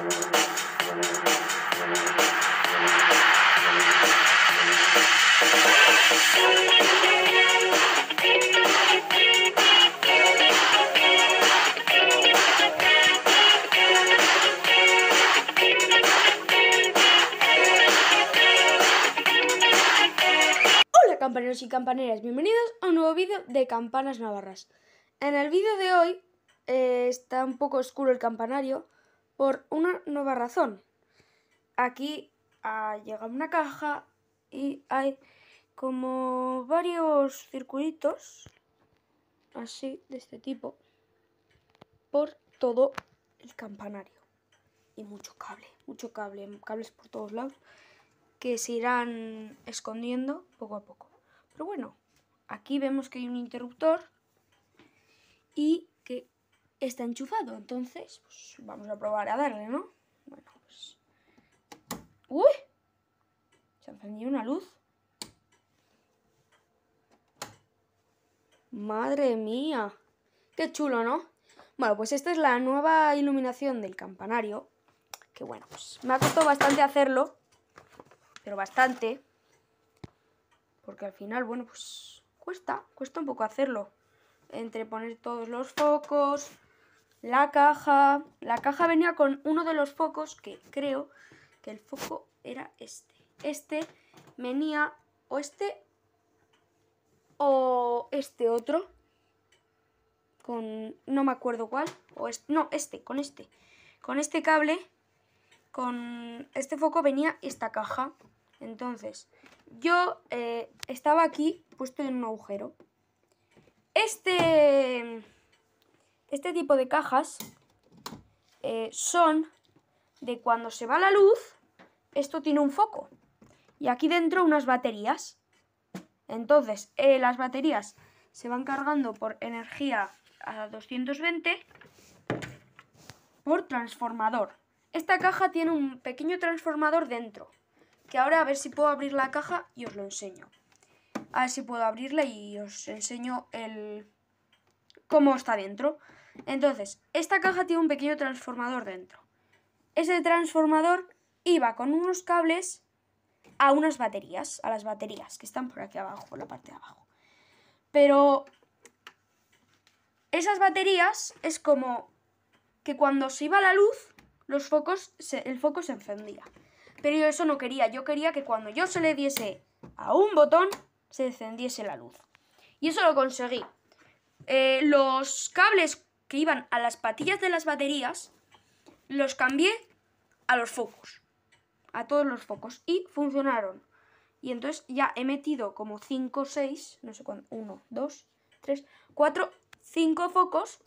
¡Hola campaneros y campaneras, bienvenidos a un nuevo vídeo de Campanas Navarras. En el vídeo de hoy eh, está un poco oscuro el campanario, por una nueva razón. Aquí ha ah, llegado una caja y hay como varios circuitos así de este tipo por todo el campanario y mucho cable, mucho cable, cables por todos lados que se irán escondiendo poco a poco. Pero bueno, aquí vemos que hay un interruptor y está enchufado. Entonces, pues, vamos a probar a darle, ¿no? Bueno, pues... ¡Uy! Se ha una luz. ¡Madre mía! ¡Qué chulo, ¿no? Bueno, pues esta es la nueva iluminación del campanario. Que bueno, pues me ha costado bastante hacerlo. Pero bastante. Porque al final, bueno, pues cuesta, cuesta un poco hacerlo. Entre poner todos los focos, la caja. La caja venía con uno de los focos que creo que el foco era este. Este venía o este o este otro. Con. No me acuerdo cuál. O no, este, con este. Con este cable. Con este foco venía esta caja. Entonces, yo eh, estaba aquí puesto en un agujero. Este. Este tipo de cajas eh, son de cuando se va la luz, esto tiene un foco. Y aquí dentro unas baterías. Entonces, eh, las baterías se van cargando por energía a 220 por transformador. Esta caja tiene un pequeño transformador dentro, que ahora a ver si puedo abrir la caja y os lo enseño. A ver si puedo abrirla y os enseño el cómo está dentro. Entonces, esta caja tiene un pequeño transformador dentro. Ese transformador iba con unos cables a unas baterías, a las baterías que están por aquí abajo, en la parte de abajo. Pero esas baterías es como que cuando se iba la luz, los focos el foco se encendía. Pero yo eso no quería, yo quería que cuando yo se le diese a un botón, se encendiese la luz. Y eso lo conseguí. Eh, los cables que iban a las patillas de las baterías, los cambié a los focos. A todos los focos. Y funcionaron. Y entonces ya he metido como 5, 6, no sé cuánto, 1, 2, 3, 4, 5 focos.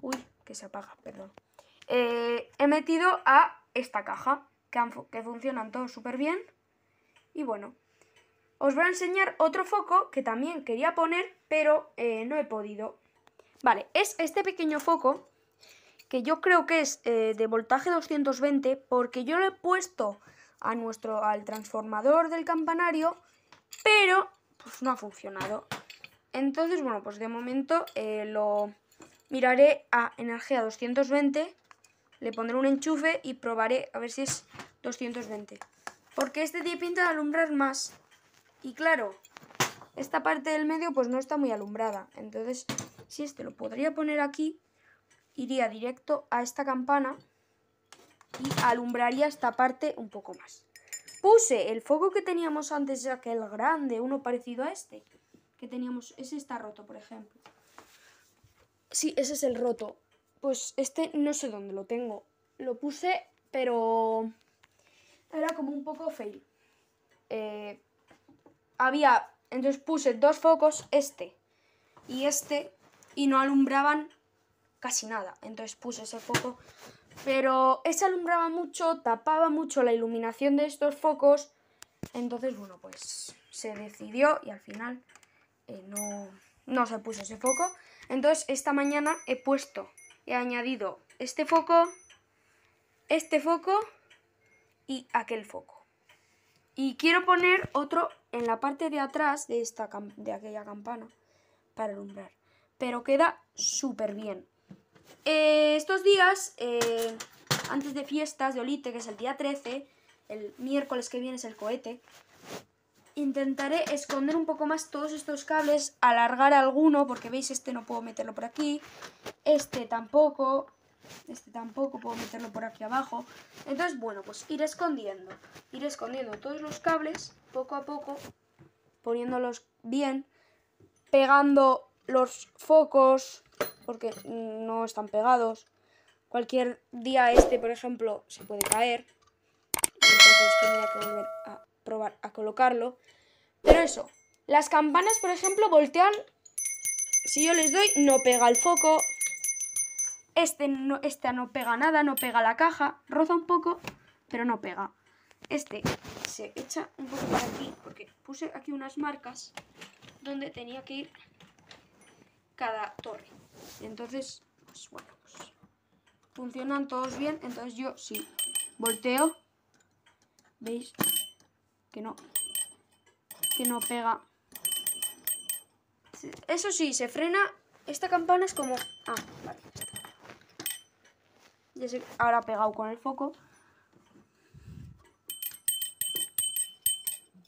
Uy, que se apaga, perdón. Eh, he metido a esta caja, que, que funcionan todos súper bien. Y bueno, os voy a enseñar otro foco que también quería poner, pero eh, no he podido. Vale, es este pequeño foco que yo creo que es eh, de voltaje 220 porque yo lo he puesto a nuestro, al transformador del campanario, pero pues no ha funcionado. Entonces, bueno, pues de momento eh, lo miraré a energía 220, le pondré un enchufe y probaré a ver si es 220. Porque este tiene pinta de alumbrar más. Y claro, esta parte del medio pues no está muy alumbrada. Entonces si este lo podría poner aquí, iría directo a esta campana y alumbraría esta parte un poco más. Puse el foco que teníamos antes, aquel grande, uno parecido a este, que teníamos, ese está roto, por ejemplo. Sí, ese es el roto. Pues este no sé dónde lo tengo. Lo puse, pero era como un poco fail. Eh, había, entonces puse dos focos, este y este, y no alumbraban casi nada. Entonces puse ese foco. Pero ese alumbraba mucho, tapaba mucho la iluminación de estos focos. Entonces, bueno, pues se decidió y al final eh, no, no se puso ese foco. Entonces, esta mañana he puesto, he añadido este foco, este foco y aquel foco. Y quiero poner otro en la parte de atrás de, esta de aquella campana para alumbrar pero queda súper bien. Eh, estos días, eh, antes de fiestas de Olite, que es el día 13, el miércoles que viene es el cohete, intentaré esconder un poco más todos estos cables, alargar alguno, porque veis, este no puedo meterlo por aquí, este tampoco, este tampoco puedo meterlo por aquí abajo. Entonces, bueno, pues ir escondiendo, ir escondiendo todos los cables, poco a poco, poniéndolos bien, pegando los focos, porque no están pegados. Cualquier día este, por ejemplo, se puede caer. Entonces tendría que volver a probar a colocarlo. Pero eso, las campanas, por ejemplo, voltean. Si yo les doy, no pega el foco. Este no, esta no pega nada, no pega la caja. Roza un poco, pero no pega. Este se echa un poco por aquí, porque puse aquí unas marcas donde tenía que ir cada torre. Entonces, pues bueno, pues, funcionan todos bien. Entonces yo sí volteo, veis que no, que no pega. Eso sí, se frena. Esta campana es como... Ah, vale. ahora pegado con el foco.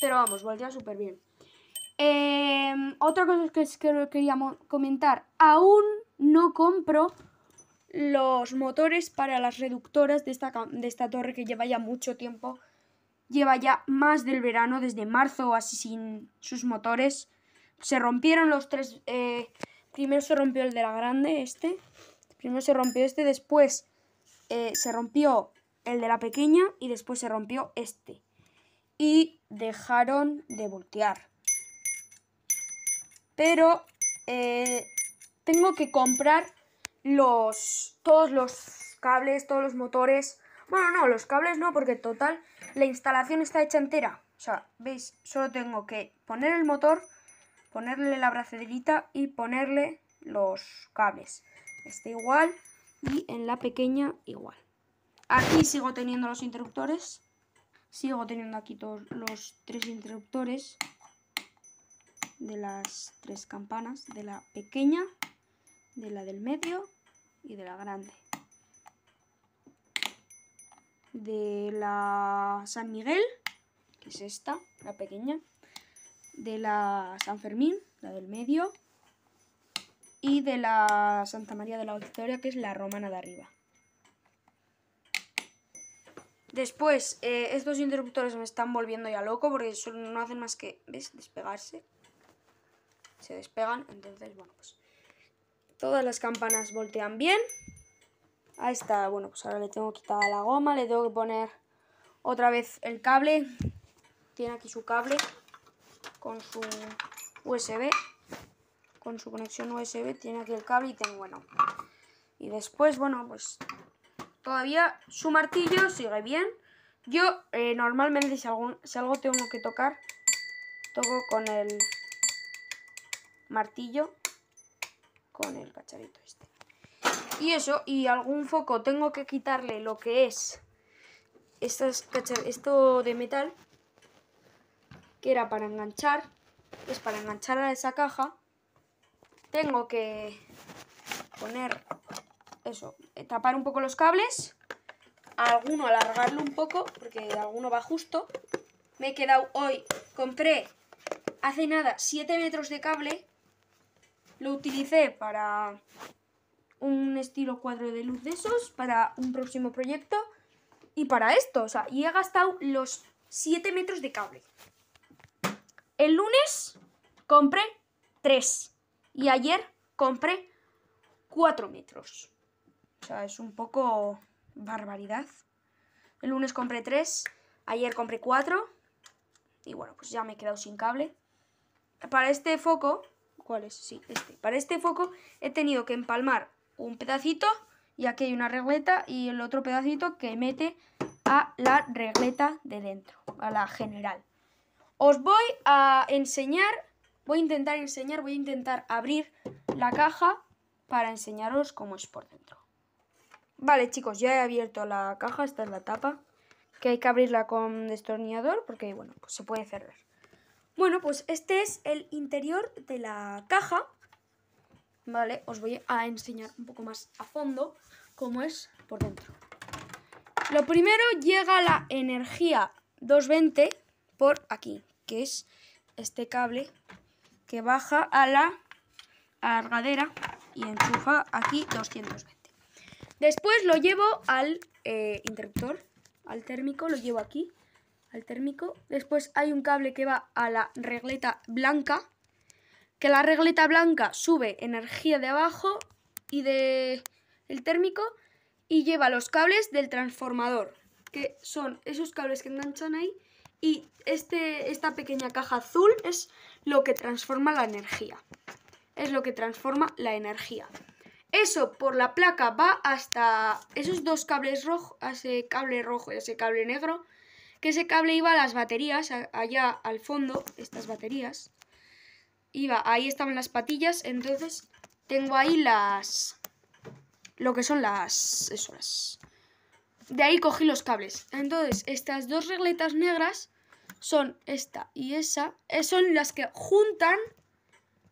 Pero vamos, voltea súper bien. Em, otra cosa que, quería queríamos comentar, aún no compro los motores para las reductoras de esta, torre que lleva ya mucho tiempo, lleva ya más del verano, desde marzo así sin sus motores. Se rompieron los tres, eh, primero se rompió el de la grande, este, primero se rompió este, después eh, se rompió el de la pequeña y después se rompió este. Y dejaron de voltear pero eh, tengo que comprar todos los cables, todos los motores. Bueno, no, los cables no, porque total la instalación está hecha entera. O sea, veis, solo tengo que poner el motor, ponerle la brazaderita y ponerle los cables. Este igual y en la pequeña igual. Aquí sigo teniendo los interruptores. Sigo teniendo aquí todos los tres interruptores de las tres campanas, de la pequeña, de la del medio y de la grande. De la San Miguel, que es esta, la pequeña. De la San Fermín, la del medio. Y de la Santa María de la Auditoria, que es la romana de arriba. Después, eh, estos interruptores me están volviendo ya loco porque no hacen más que, ¿ves?, despegarse se despegan. Entonces, bueno, pues todas las campanas voltean bien. Ahí está, bueno, pues ahora le tengo quitada la goma, le tengo que poner otra vez el cable. Tiene aquí su cable con su USB, con su conexión USB, tiene aquí el cable y tengo, bueno. Y después, bueno, pues todavía su martillo sigue bien. Yo eh, normalmente si, si algo tengo que tocar, toco con el martillo con el cacharrito este. Y eso, y algún foco tengo que quitarle lo que es esto de metal, que era para enganchar, es pues para enganchar a esa caja. Tengo que poner eso, tapar un poco los cables, alguno alargarlo un poco, porque alguno va justo. Me he quedado hoy, compré hace nada 7 metros de cable lo utilicé para un estilo cuadro de luz de esos, para un próximo proyecto y para esto. O sea, y he gastado los 7 metros de cable. El lunes compré 3 y ayer compré 4 metros. O sea, es un poco barbaridad. El lunes compré 3, ayer compré 4 y bueno, pues ya me he quedado sin cable. Para este foco ¿Cuál es? Sí, este. Para este foco he tenido que empalmar un pedacito y aquí hay una regleta y el otro pedacito que mete a la regleta de dentro, a la general. Os voy a enseñar, voy a intentar enseñar, voy a intentar abrir la caja para enseñaros cómo es por dentro. Vale chicos, ya he abierto la caja, esta es la tapa, que hay que abrirla con destornillador porque bueno, pues se puede cerrar. Bueno, pues este es el interior de la caja. Vale, os voy a enseñar un poco más a fondo cómo es por dentro. Lo primero llega la energía 220 por aquí, que es este cable que baja a la alargadera y enchufa aquí 220. Después lo llevo al eh, interruptor, al térmico, lo llevo aquí al térmico. Después hay un cable que va a la regleta blanca, que la regleta blanca sube energía de abajo y de el térmico y lleva los cables del transformador, que son esos cables que enganchan ahí y este, esta pequeña caja azul es lo que transforma la energía. Es lo que transforma la energía. Eso por la placa va hasta esos dos cables rojos, ese cable rojo y ese cable negro, que ese cable iba a las baterías, allá al fondo, estas baterías. Iba, ahí estaban las patillas, entonces tengo ahí las... Lo que son las... Eso, De ahí cogí los cables. Entonces, estas dos regletas negras son esta y esa. Eh, son las que juntan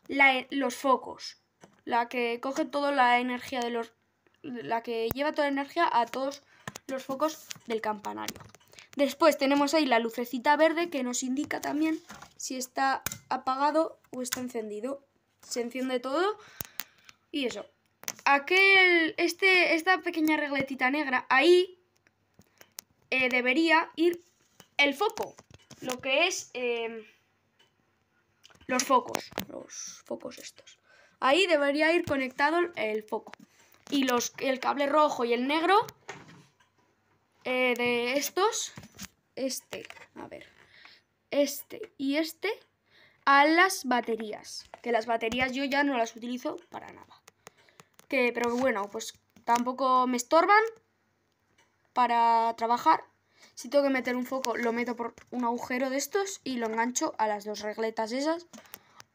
e, los focos. La que coge toda la energía de los... La que lleva toda la energía a todos los focos del campanario. Después tenemos ahí la lucecita verde que nos indica también si está apagado o está encendido. Se enciende todo y eso. Aquel, este, esta pequeña regletita negra, ahí eh, debería ir el foco, lo que es em, los focos, los focos estos. Ahí debería ir conectado el foco. Y los, el cable rojo y el negro eh, de estos, este, a ver, este y este a las baterías. Que las baterías yo ya no las utilizo para nada. Que, pero bueno, pues tampoco me estorban para trabajar. Si tengo que meter un foco, lo meto por un agujero de estos y lo engancho a las dos regletas esas.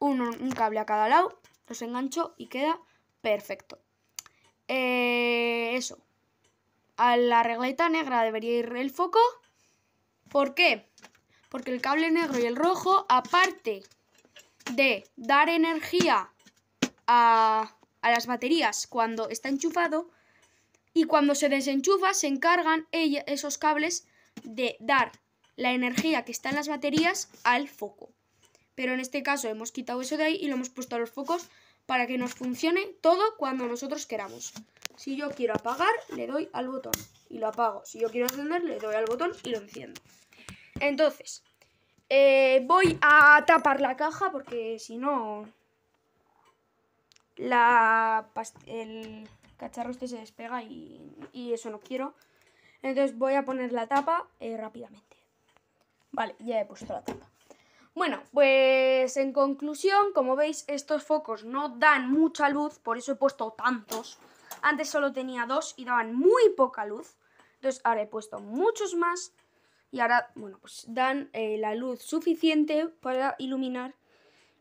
Un, cable a cada lado, los engancho y queda perfecto. Eh, eso a la regleta negra debería ir el foco. ¿Por qué? Porque el cable negro y el rojo, aparte de dar energía a, las baterías cuando está enchufado, y cuando se desenchufa se encargan esos cables de dar la energía que está en las baterías al foco. Pero en este caso hemos quitado eso de ahí y lo hemos puesto a los focos para que nos funcione todo cuando nosotros queramos. Si yo quiero apagar, le doy al botón y lo apago. Si yo quiero encender, le doy al botón y lo enciendo. Entonces, eh, voy a tapar la caja porque si no, la el cacharro este se despega y, eso no quiero. Entonces voy a poner la tapa eh, rápidamente. Vale, ya he puesto la tapa. Bueno, pues en conclusión, como veis, estos focos no dan mucha luz, por eso he puesto tantos. Antes solo tenía dos y daban muy poca luz. Entonces ahora he puesto muchos más y ahora, bueno, pues dan eh, la luz suficiente para iluminar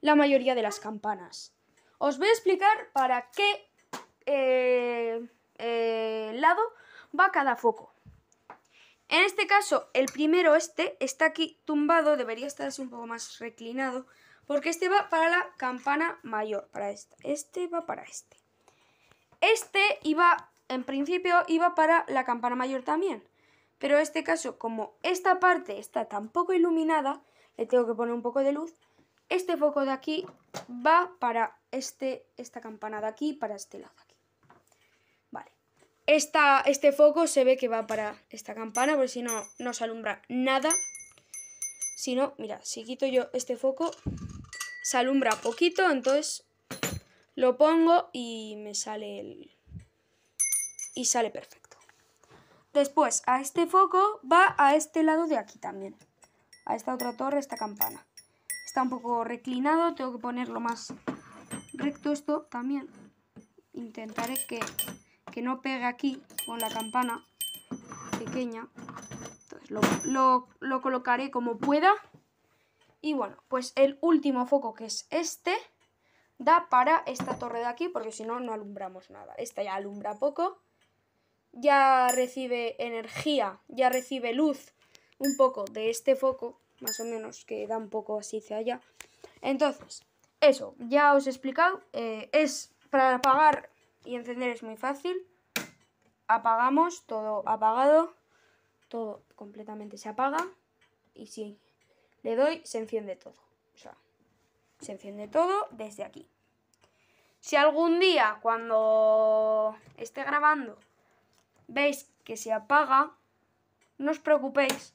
la mayoría de las campanas. Os voy a explicar para qué eh, eh, lado va cada foco. En este caso, el primero, este, está aquí tumbado, debería estarse un poco más reclinado, porque este va para la campana mayor, para esta. Este va para este. Este iba, en principio, iba para la campana mayor también. Pero en este caso, como esta parte está tan poco iluminada, le tengo que poner un poco de luz, este foco de aquí va para este, esta campana de aquí, para este lado. Esta, este foco se ve que va para esta campana, porque si no, no se alumbra nada. Si no, mira, si quito yo este foco, se alumbra poquito, entonces lo pongo y me sale Y sale perfecto. Después, a este foco va a este lado de aquí también. A esta otra torre, esta campana. Está un poco reclinado, tengo que ponerlo más recto esto también. Intentaré que que no pegue aquí con la campana pequeña. Entonces lo, colocaré como pueda. Y bueno, pues el último foco que es este da para esta torre de aquí, porque si no, no alumbramos nada. Esta ya alumbra poco. Ya recibe energía, ya recibe luz un poco de este foco, más o menos, que da un poco así hacia allá. Entonces, eso, ya os he explicado. Eh, es para apagar y encender es muy fácil. Apagamos, todo apagado, todo completamente se apaga y si le doy se enciende todo. O sea, se enciende todo desde aquí. Si algún día cuando esté grabando veis que se apaga, no os preocupéis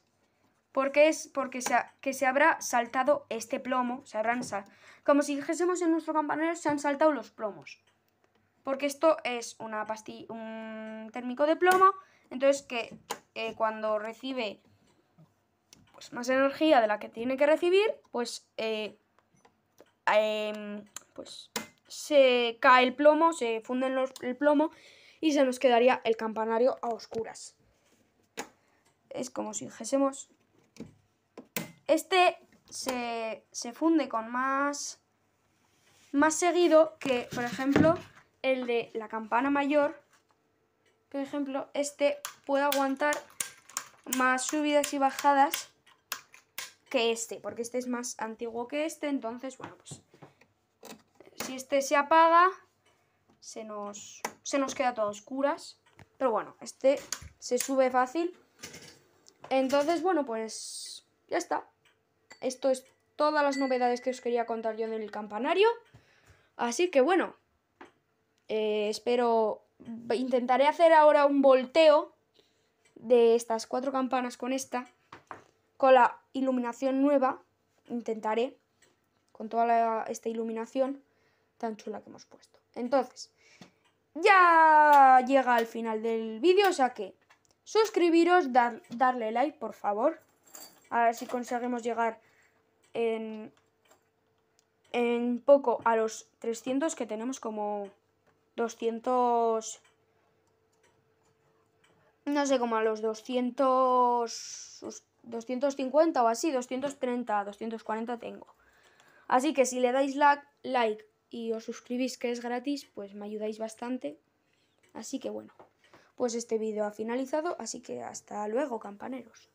porque es porque se, que se habrá saltado este plomo, se como si dijésemos en nuestro campanero se han saltado los plomos porque esto es una pastilla, un térmico de plomo, entonces que eh, cuando recibe pues, más energía de la que tiene que recibir, pues, eh, em, pues se cae el plomo, se funde el plomo y se nos quedaría el campanario a oscuras. Es como si dijésemos, este se, se funde con más, más seguido que, por ejemplo, el de la campana mayor, por ejemplo, este puede aguantar más subidas y bajadas que este, porque este es más antiguo que este, entonces, bueno, pues si este se apaga, se nos, se nos queda todo a oscuras, pero bueno, este se sube fácil, entonces, bueno, pues ya está. Esto es todas las novedades que os quería contar yo del campanario. Así que bueno, eh, espero, intentaré hacer ahora un volteo de estas cuatro campanas con esta, con la iluminación nueva, intentaré, con toda esta iluminación tan chula que hemos puesto. Entonces, ya llega al final del vídeo, o sea que suscribiros, darle like, por favor. A ver si conseguimos llegar en, en poco a los 300 que tenemos como 200... No sé, como a los 200... 250 o así, 230, 240 tengo. Así que si le dais like, like y os suscribís que es gratis, pues me ayudáis bastante. Así que bueno, pues este vídeo ha finalizado, así que hasta luego, campaneros.